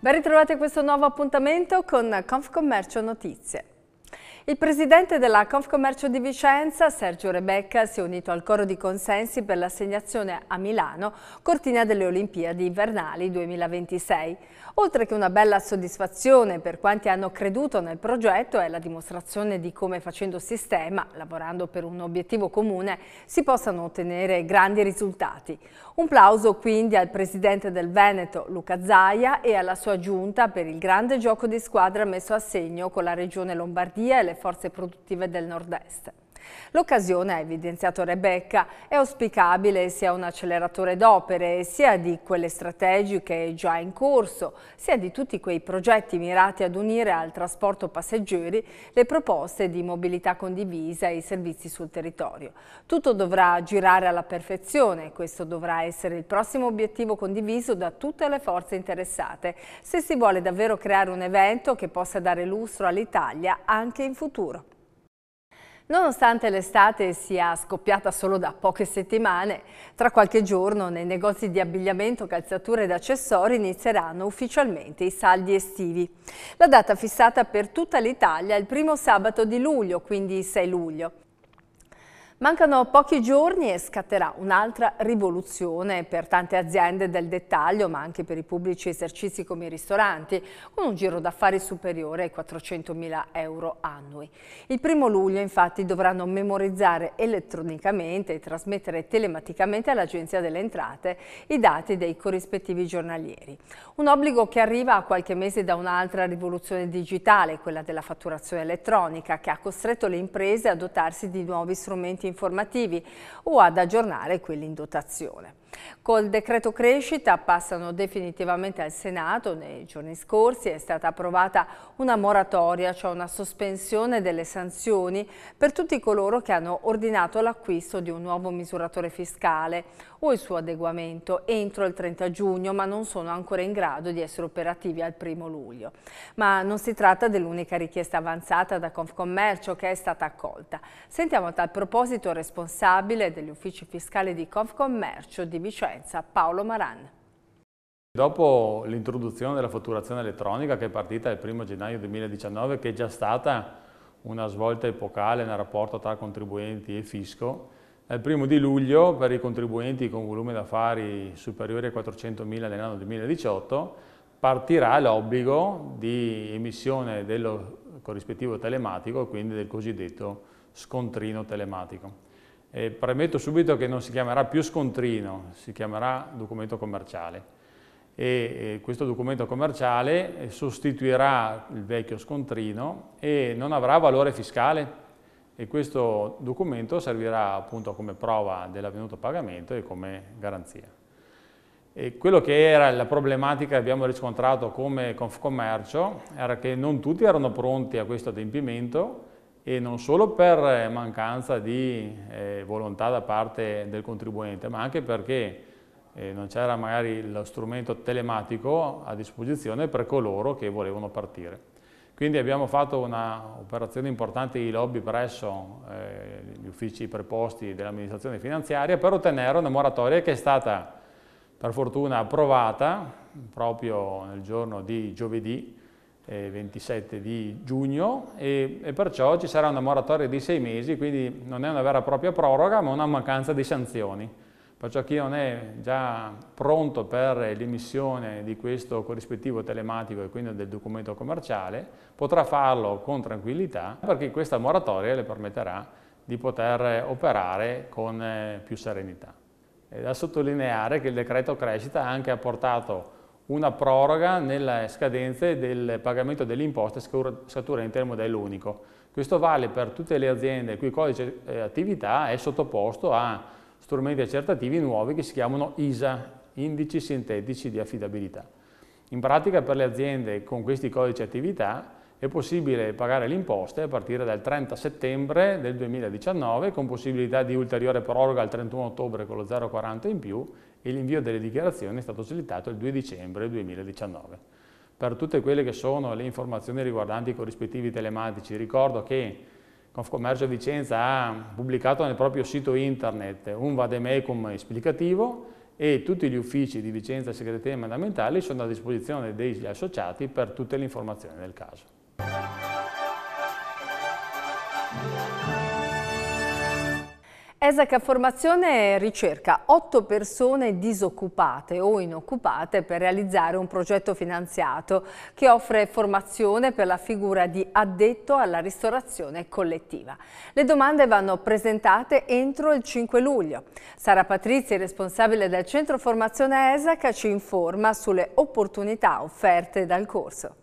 Ben ritrovati a questo nuovo appuntamento con Confcommercio Notizie. Il presidente della Confcommercio di Vicenza, Sergio Rebecca, si è unito al coro di consensi per l'assegnazione a Milano cortina delle Olimpiadi invernali 2026. Oltre che una bella soddisfazione per quanti hanno creduto nel progetto è la dimostrazione di come facendo sistema, lavorando per un obiettivo comune, si possano ottenere grandi risultati. Un plauso quindi al presidente del Veneto, Luca Zaia, e alla sua giunta per il grande gioco di squadra messo a segno con la Regione Lombardia e le forze produttive del nord-est. L'occasione, ha evidenziato Rebecca, è auspicabile sia un acceleratore d'opere, sia di quelle strategiche già in corso, sia di tutti quei progetti mirati ad unire al trasporto passeggeri le proposte di mobilità condivisa e i servizi sul territorio. Tutto dovrà girare alla perfezione, questo dovrà essere il prossimo obiettivo condiviso da tutte le forze interessate, se si vuole davvero creare un evento che possa dare lustro all'Italia anche in futuro. Nonostante l'estate sia scoppiata solo da poche settimane, tra qualche giorno nei negozi di abbigliamento, calzature ed accessori inizieranno ufficialmente i saldi estivi. La data fissata per tutta l'Italia è il primo sabato di luglio, quindi 6 luglio. Mancano pochi giorni e scatterà un'altra rivoluzione per tante aziende del dettaglio, ma anche per i pubblici esercizi come i ristoranti, con un giro d'affari superiore ai 400.000 euro annui. Il primo luglio infatti dovranno memorizzare elettronicamente e trasmettere telematicamente all'Agenzia delle Entrate i dati dei corrispettivi giornalieri. Un obbligo che arriva a qualche mese da un'altra rivoluzione digitale, quella della fatturazione elettronica, che ha costretto le imprese a dotarsi di nuovi strumenti informativi o ad aggiornare quelli in dotazione. Col decreto crescita passano definitivamente al Senato. Nei giorni scorsi è stata approvata una moratoria, cioè una sospensione delle sanzioni per tutti coloro che hanno ordinato l'acquisto di un nuovo misuratore fiscale o il suo adeguamento entro il 30 giugno, ma non sono ancora in grado di essere operativi al 1 luglio. Ma non si tratta dell'unica richiesta avanzata da Confcommercio che è stata accolta. Sentiamo a tal proposito il responsabile degli uffici fiscali di Confcommercio di di Vicenza, Paolo Maran. Dopo l'introduzione della fatturazione elettronica che è partita il 1 gennaio 2019, che è già stata una svolta epocale nel rapporto tra contribuenti e fisco, dal 1 di luglio per i contribuenti con volume d'affari superiore a 400.000 nell'anno 2018 partirà l'obbligo di emissione dello corrispettivo telematico, quindi del cosiddetto scontrino telematico. E premetto subito che non si chiamerà più scontrino, si chiamerà documento commerciale. E questo documento commerciale eh, sostituirà il vecchio scontrino e non avrà valore fiscale e questo documento servirà appunto come prova dell'avvenuto pagamento e come garanzia. E quello che era la problematica che abbiamo riscontrato come Confcommercio era che non tutti erano pronti a questo adempimento e non solo per eh, mancanza di eh, volontà da parte del contribuente, ma anche perché eh, non c'era magari lo strumento telematico a disposizione per coloro che volevano partire. Quindi abbiamo fatto un'operazione importante di lobby presso eh, gli uffici preposti dell'amministrazione finanziaria per ottenere una moratoria che è stata per fortuna approvata proprio nel giorno di giovedì 27 eh, di giugno e, e, perciò ci sarà una moratoria di sei mesi, quindi non è una vera e propria proroga ma una mancanza di sanzioni. Perciò chi non è già pronto per l'emissione di questo corrispettivo telematico e quindi del documento commerciale potrà farlo con tranquillità perché questa moratoria le permetterà di poter operare con eh, più serenità. È da sottolineare che il decreto crescita ha anche apportato una proroga nelle scadenze del pagamento delle imposte scaturenti al modello unico. Questo vale per tutte le aziende il cui codice eh, attività è sottoposto a strumenti accertativi nuovi che si chiamano ISA, indici sintetici di affidabilità. In pratica per le aziende con questi codici attività è possibile pagare le imposte a partire dal 30 settembre del 2019 con possibilità di ulteriore proroga al 31 ottobre con lo 0,40 in più e l'invio delle dichiarazioni è stato esitato il 2 dicembre 2019. Per tutte quelle che sono le informazioni riguardanti i corrispettivi telematici, ricordo che Confcommercio Vicenza ha pubblicato nel proprio sito internet un vademecum esplicativo e tutti gli uffici di Vicenza Segreteria Mandamentali sono a disposizione degli associati per tutte le informazioni del caso. ESAC Formazione ricerca 8 persone disoccupate o inoccupate per realizzare un progetto finanziato che offre formazione per la figura di addetto alla ristorazione collettiva. Le domande vanno presentate entro il 5 luglio. Sara Patrizia, responsabile del Centro Formazione ESAC, ci informa sulle opportunità offerte dal corso.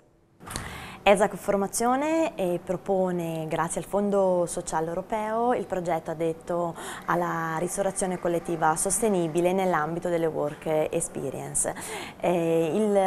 ESAC Formazione propone, grazie al Fondo Sociale Europeo, il progetto addetto alla ristorazione collettiva sostenibile nell'ambito delle work experience. Il,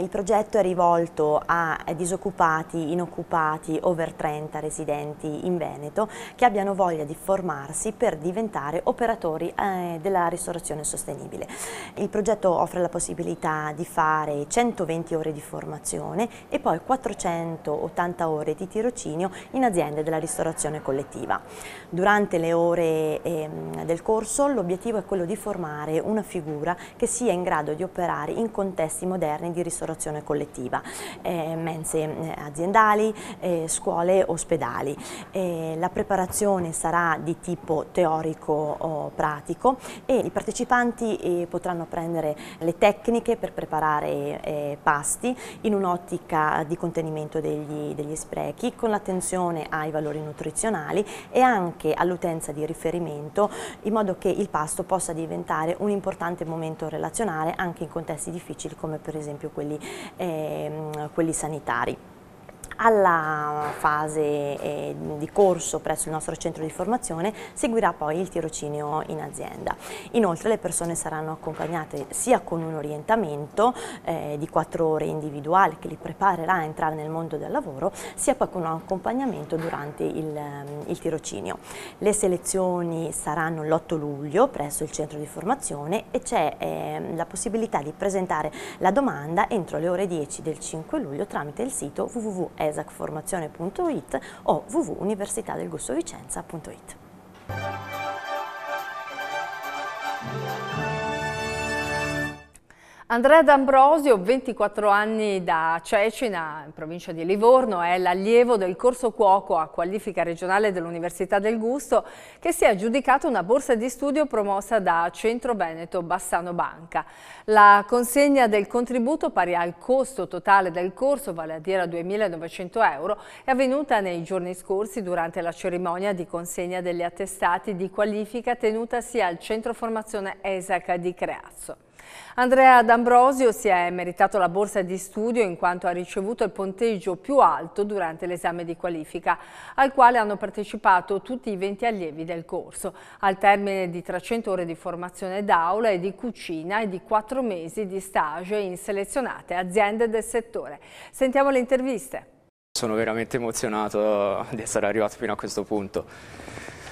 il, progetto è rivolto a disoccupati, inoccupati, over 30 residenti in Veneto che abbiano voglia di formarsi per diventare operatori eh, della ristorazione sostenibile. Il progetto offre la possibilità di fare 120 ore di formazione e poi 400 180 ore di tirocinio in aziende della ristorazione collettiva. Durante le ore ehm, del corso l'obiettivo è quello di formare una figura che sia in grado di operare in contesti moderni di ristorazione collettiva, eh, mense eh, aziendali, eh, scuole, ospedali. la preparazione sarà di tipo teorico-pratico e i partecipanti potranno prendere le tecniche per preparare pasti in un'ottica di contenimento rifiuto degli, degli sprechi con l'attenzione ai valori nutrizionali e anche all'utenza di riferimento in modo che il pasto possa diventare un importante momento relazionale anche in contesti difficili come per esempio quelli, eh, quelli sanitari alla fase eh, di corso presso il nostro centro di formazione seguirà poi il tirocinio in azienda. Inoltre le persone saranno accompagnate sia con un orientamento eh, di quattro ore individuale che li preparerà a entrare nel mondo del lavoro, sia poi con un accompagnamento durante il, ehm, il tirocinio. Le selezioni saranno l'8 luglio presso il centro di formazione e c'è eh, la possibilità di presentare la domanda entro le ore 10 del 5 luglio tramite il sito www.es esacformazione.it o www.universitadelgussovicenza.it. Andrea D'Ambrosio, 24 anni da Cecina, in provincia di Livorno, è l'allievo del corso cuoco a qualifica regionale dell'Università del Gusto che si è aggiudicato una borsa di studio promossa da Centro Veneto Bassano Banca. La consegna del contributo pari al costo totale del corso, vale a dire a 2.900 euro, è avvenuta nei giorni scorsi durante la cerimonia di consegna degli attestati di qualifica tenutasi al Centro Formazione ESAC di Creazzo. Andrea D'Ambrosio si è meritato la borsa di studio in quanto ha ricevuto il punteggio più alto durante l'esame di qualifica, al quale hanno partecipato tutti i 20 allievi del corso, al termine di 300 ore di formazione d'aula e di cucina e di 4 mesi di stage in selezionate aziende del settore. Sentiamo le interviste. Sono veramente emozionato di essere arrivato fino a questo punto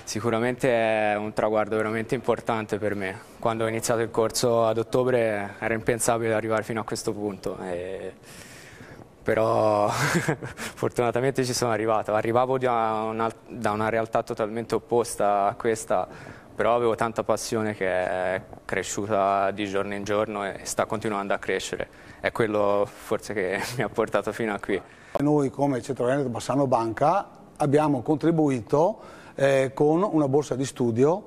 sicuramente è un traguardo veramente importante per me. Quando ho iniziato il corso ad ottobre era impensabile arrivare fino a questo punto. E però fortunatamente ci sono arrivato. Arrivavo da una, da una, realtà totalmente opposta a questa, però avevo tanta passione che è cresciuta di giorno in giorno e sta continuando a crescere. È quello forse che mi ha portato fino a qui. Noi come Centro Veneto Bassano Banca abbiamo contribuito eh, con una borsa di studio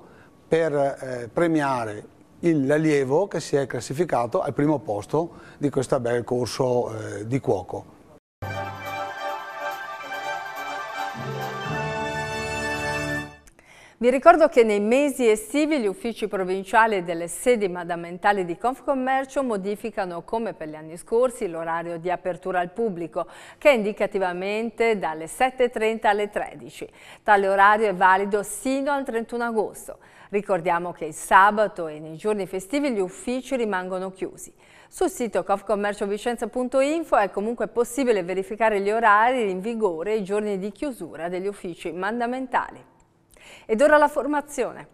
per eh, premiare l'allievo che si è classificato al primo posto di questo bel corso eh, di cuoco. Vi ricordo che nei mesi estivi gli uffici provinciali delle sedi mandamentali di Confcommercio modificano, come per gli anni scorsi, l'orario di apertura al pubblico, che è indicativamente dalle 7.30 alle 13. Tale orario è valido sino al 31 agosto. Ricordiamo che il sabato e nei giorni festivi gli uffici rimangono chiusi. Sul sito cofcommerciovicenza.info è comunque possibile verificare gli orari in vigore e i giorni di chiusura degli uffici mandamentali. Ed ora la formazione.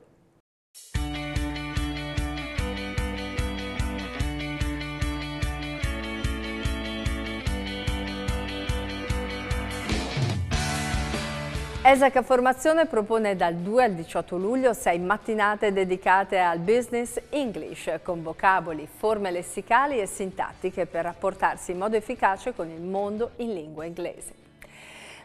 ESAC Formazione propone dal 2 al 18 luglio sei mattinate dedicate al business English con vocaboli, forme lessicali e sintattiche per rapportarsi in modo efficace con il mondo in lingua inglese.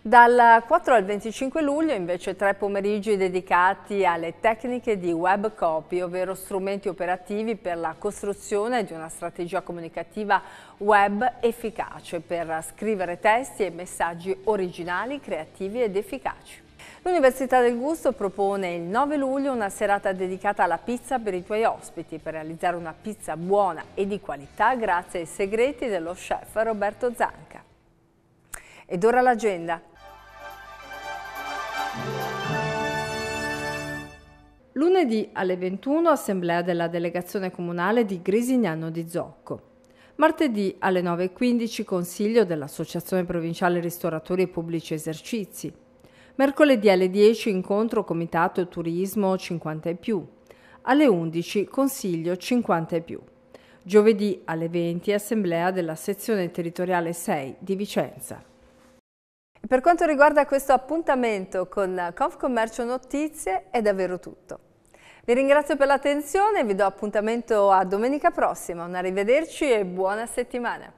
Dal 4 al 25 luglio invece tre pomeriggi dedicati alle tecniche di web copy, ovvero strumenti operativi per la costruzione di una strategia comunicativa web efficace per scrivere testi e messaggi originali, creativi ed efficaci. L'Università del Gusto propone il 9 luglio una serata dedicata alla pizza per i tuoi ospiti per realizzare una pizza buona e di qualità grazie ai segreti dello chef Roberto Zanca. Ed ora l'agenda. Lunedì alle 21 assemblea della delegazione comunale di Grisignano di Zocco. Martedì alle 9.15 consiglio dell'Associazione Provinciale Ristoratori e Pubblici Esercizi. Mercoledì alle 10 incontro Comitato Turismo 50 e più. Alle 11 consiglio 50 e più. Giovedì alle 20 assemblea della sezione territoriale 6 di Vicenza. Per quanto riguarda questo appuntamento con Confcommercio Notizie è davvero tutto. Vi ringrazio per l'attenzione e vi do appuntamento a domenica prossima. Un arrivederci e buona settimana.